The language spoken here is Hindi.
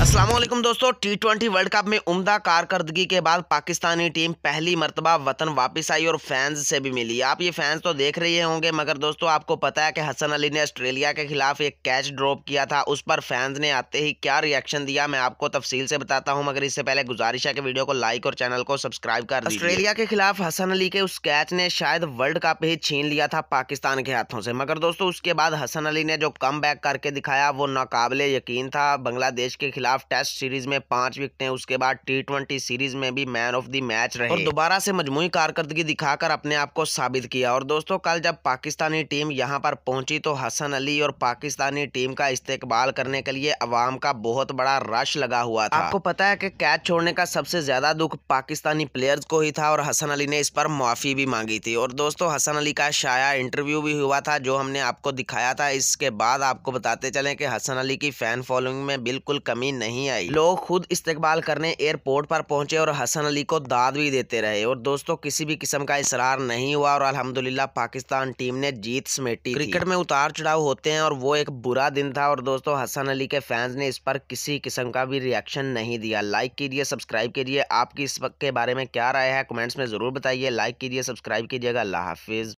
असलम दोस्तों टी ट्वेंटी वर्ल्ड कप में उमदा कारकर्दगी के बाद पाकिस्तानी टीम पहली मरतबा वतन वापस आई और फैंस से भी मिली आप ये फैंस तो देख रहे होंगे मगर दोस्तों आपको पता है कि हसन अली ने ऑस्ट्रेलिया के खिलाफ एक कैच ड्रॉप किया था उस पर फैंस ने आते ही क्या रिएक्शन दिया मैं आपको तफसील से बताता हूँ मगर इससे पहले गुजारिश है कि वीडियो को लाइक और चैनल को सब्सक्राइब कर ऑस्ट्रेलिया के खिलाफ हसन अली के उस कैच ने शायद वर्ल्ड कप ही छीन लिया था पाकिस्तान के हाथों से मगर दोस्तों उसके बाद हसन अली ने जो कम करके दिखाया वो नाकबले यकीन था बांग्लादेश के खिलाफ खिलाफ टेस्ट सीरीज में पांच विकटें उसके बाद टी सीरीज में भी मैन ऑफ द मैच रहे और दोबारा से मजमू कारकर्दगी दिखाकर अपने आप को साबित किया और दोस्तों कल जब पाकिस्तानी टीम यहाँ पर पहुंची तो हसन अली और पाकिस्तानी टीम का इस्तेकबाल करने के लिए अवाम का बहुत बड़ा रश लगा हुआ था आपको पता है की कैच छोड़ने का सबसे ज्यादा दुख पाकिस्तानी प्लेयर्स को ही था और हसन अली ने इस पर माफी भी मांगी थी और दोस्तों हसन अली का शाया इंटरव्यू भी हुआ था जो हमने आपको दिखाया था इसके बाद आपको बताते चले कि हसन अली की फैन फॉलोइंग में बिल्कुल कमी नहीं आई लोग खुद इस्तेकबाल करने एयरपोर्ट पर पहुंचे और हसन अली को दाद भी देते रहे और दोस्तों किसी भी किस्म का इसरार नहीं हुआ और अल्हम्दुलिल्लाह पाकिस्तान टीम ने जीत समेटी क्रिकेट में उतार चढ़ाव होते हैं और वो एक बुरा दिन था और दोस्तों हसन अली के फैंस ने इस पर किसी किस्म का भी रिएक्शन नहीं दिया लाइक कीजिए सब्सक्राइब कीजिए आपकी इस वक्त के बारे में क्या राय है कमेंट्स में ज़रूर बताइए लाइक कीजिए सब्सक्राइब कीजिएगा अल्लाह हाफिज़